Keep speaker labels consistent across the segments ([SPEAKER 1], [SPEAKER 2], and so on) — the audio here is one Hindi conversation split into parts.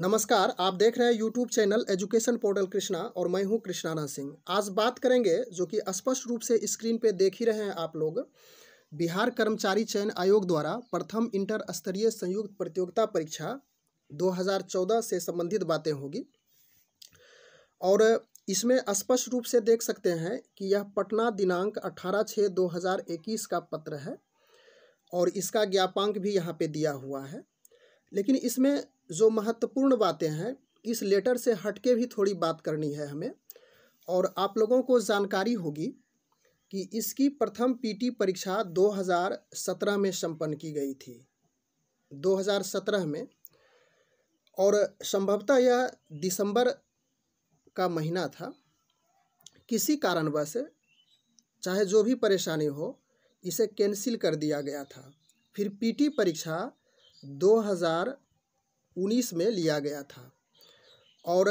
[SPEAKER 1] नमस्कार आप देख रहे हैं YouTube channel education portal Krishna और मैं हूं कृष्णानंद सिंह आज बात करेंगे जो कि स्पष्ट रूप से स्क्रीन पे देख ही रहे हैं आप लोग बिहार कर्मचारी चयन आयोग द्वारा प्रथम इंटर स्तरीय संयुक्त प्रतियोगिता परीक्षा 2014 से संबंधित बातें होगी और इसमें स्पष्ट रूप से देख सकते हैं कि यह पटना दिनांक अठारह छः दो का पत्र है और इसका ज्ञापांक भी यहाँ पर दिया हुआ है लेकिन इसमें जो महत्वपूर्ण बातें हैं इस लेटर से हटके भी थोड़ी बात करनी है हमें और आप लोगों को जानकारी होगी कि इसकी प्रथम पीटी परीक्षा 2017 में संपन्न की गई थी 2017 में और संभवतः यह दिसंबर का महीना था किसी कारणवश चाहे जो भी परेशानी हो इसे कैंसिल कर दिया गया था फिर पीटी परीक्षा उन्नीस में लिया गया था और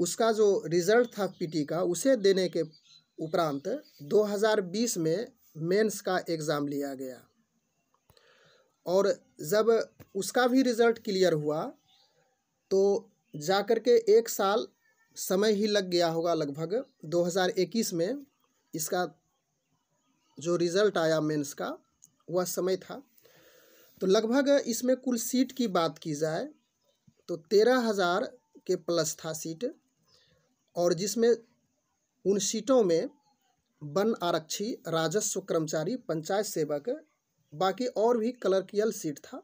[SPEAKER 1] उसका जो रिजल्ट था पीटी का उसे देने के उपरांत 2020 में मेंस का एग्ज़ाम लिया गया और जब उसका भी रिज़ल्ट क्लियर हुआ तो जाकर के एक साल समय ही लग गया होगा लगभग 2021 में इसका जो रिज़ल्ट आया मेंस का वह समय था तो लगभग इसमें कुल सीट की बात की जाए तो तेरह हज़ार के प्लस था सीट और जिसमें उन सीटों में वन आरक्षी राजस्व कर्मचारी पंचायत सेवक बाकी और भी क्लर्कियल सीट था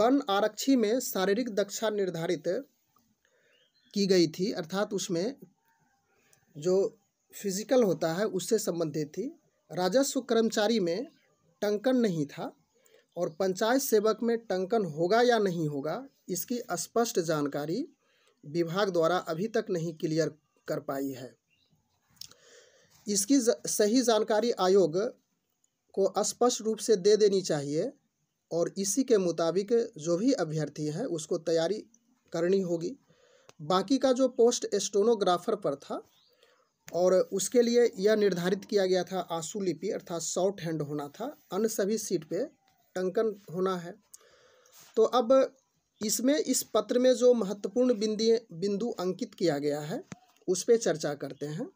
[SPEAKER 1] वन आरक्षी में शारीरिक दक्षा निर्धारित की गई थी अर्थात उसमें जो फिजिकल होता है उससे संबंधित थी राजस्व कर्मचारी में टंकन नहीं था और पंचायत सेवक में टंकन होगा या नहीं होगा इसकी स्पष्ट जानकारी विभाग द्वारा अभी तक नहीं क्लियर कर पाई है इसकी सही जानकारी आयोग को स्पष्ट रूप से दे देनी चाहिए और इसी के मुताबिक जो भी अभ्यर्थी है उसको तैयारी करनी होगी बाकी का जो पोस्ट स्टोनोग्राफर पर था और उसके लिए यह निर्धारित किया गया था आंसू लिपि अर्थात शॉर्ट हैंड होना था अन्य सभी सीट पे टंकन होना है तो अब इसमें इस पत्र में जो महत्वपूर्ण बिंदी बिंदु अंकित किया गया है उस पर चर्चा करते हैं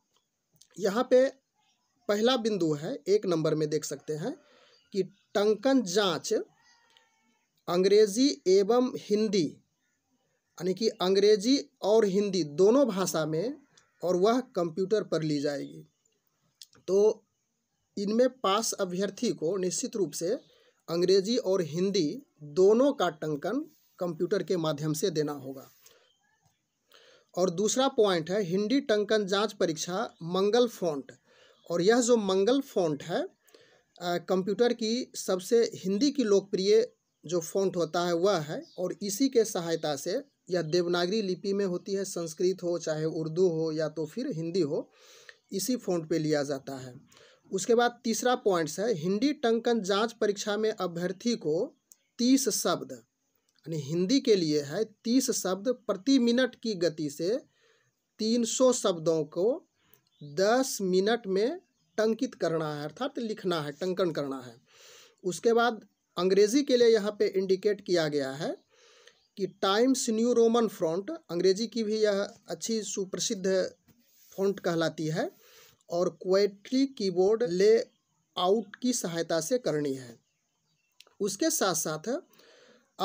[SPEAKER 1] यहाँ पे पहला बिंदु है एक नंबर में देख सकते हैं कि टंकन जांच अंग्रेजी एवं हिंदी यानी कि अंग्रेजी और हिंदी दोनों भाषा में और वह कंप्यूटर पर ली जाएगी तो इनमें पास अभ्यर्थी को निश्चित रूप से अंग्रेजी और हिंदी दोनों का टंकन कंप्यूटर के माध्यम से देना होगा और दूसरा पॉइंट है हिंदी टंकन जांच परीक्षा मंगल फॉन्ट और यह जो मंगल फॉन्ट है कंप्यूटर की सबसे हिंदी की लोकप्रिय जो फॉन्ट होता है वह है और इसी के सहायता से या देवनागरी लिपि में होती है संस्कृत हो चाहे उर्दू हो या तो फिर हिंदी हो इसी फॉन्ट पे लिया जाता है उसके बाद तीसरा पॉइंट्स है हिंदी टंकन जांच परीक्षा में अभ्यर्थी को तीस शब्द यानी हिंदी के लिए है तीस शब्द प्रति मिनट की गति से तीन सौ शब्दों को दस मिनट में टंकित करना है अर्थात लिखना है टंकन करना है उसके बाद अंग्रेजी के लिए यहाँ पे इंडिकेट किया गया है कि टाइम्स न्यू रोमन फ्रंट अंग्रेजी की भी यह अच्छी सुप्रसिद्ध फ्रंट कहलाती है और क्वेट्री कीबोर्ड ले आउट की सहायता से करनी है उसके साथ साथ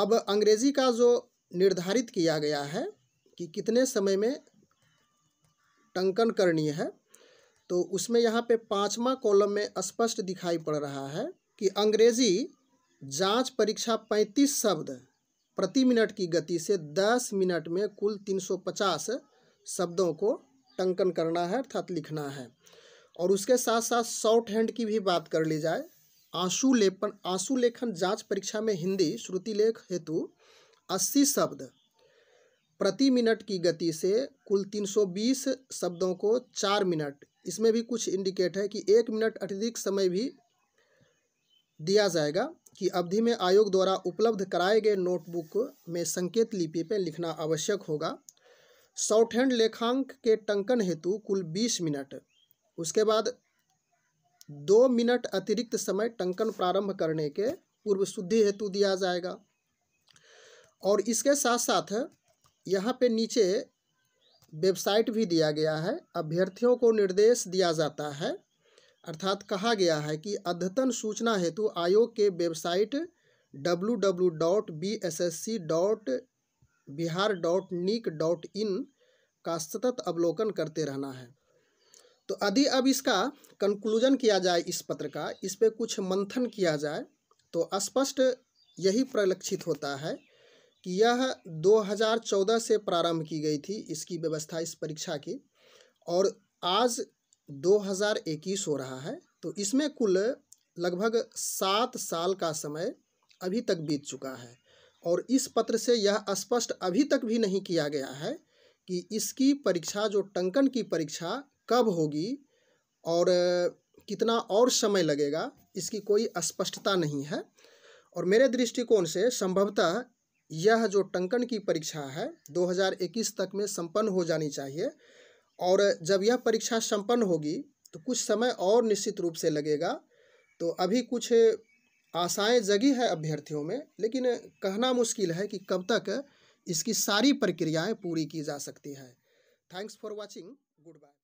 [SPEAKER 1] अब अंग्रेज़ी का जो निर्धारित किया गया है कि कितने समय में टंकन करनी है तो उसमें यहाँ पे पाँचवा कॉलम में स्पष्ट दिखाई पड़ रहा है कि अंग्रेज़ी जांच परीक्षा पैंतीस शब्द प्रति मिनट की गति से दस मिनट में कुल तीन सौ पचास शब्दों को टंकन करना है अर्थात लिखना है और उसके साथ साथ शॉर्ट हैंड की भी बात कर ली जाए आंसू लेपन आंसू लेखन जांच परीक्षा में हिंदी श्रुति लेख हेतु अस्सी शब्द प्रति मिनट की गति से कुल 320 शब्दों को चार मिनट इसमें भी कुछ इंडिकेट है कि एक मिनट अतिरिक्त समय भी दिया जाएगा कि अवधि में आयोग द्वारा उपलब्ध कराए गए नोटबुक में संकेत लिपि पर लिखना आवश्यक होगा शॉर्ट हैंड लेखांक के टंकन हेतु कुल बीस मिनट उसके बाद दो मिनट अतिरिक्त समय टंकन प्रारंभ करने के पूर्व शुद्धि हेतु दिया जाएगा और इसके साथ साथ यहाँ पे नीचे वेबसाइट भी दिया गया है अभ्यर्थियों को निर्देश दिया जाता है अर्थात कहा गया है कि अद्यतन सूचना हेतु आयोग के website W W dot B S S C dot Bihar dot nic dot in का सतत अवलोकन करते रहना है तो यदि अब इसका कंक्लूजन किया जाए इस पत्र का इस पर कुछ मंथन किया जाए तो स्पष्ट यही परिलक्षित होता है कि यह 2014 से प्रारंभ की गई थी इसकी व्यवस्था इस परीक्षा की और आज 2021 हो रहा है तो इसमें कुल लगभग सात साल का समय अभी तक बीत चुका है और इस पत्र से यह स्पष्ट अभी तक भी नहीं किया गया है कि इसकी परीक्षा जो टंकन की परीक्षा कब होगी और कितना और समय लगेगा इसकी कोई स्पष्टता नहीं है और मेरे दृष्टिकोण से संभवतः यह जो टंकन की परीक्षा है 2021 तक में संपन्न हो जानी चाहिए और जब यह परीक्षा संपन्न होगी तो कुछ समय और निश्चित रूप से लगेगा तो अभी कुछ आशाएं जगी है अभ्यर्थियों में लेकिन कहना मुश्किल है कि कब तक इसकी सारी प्रक्रियाएं पूरी की जा सकती हैं thanks for watching good bye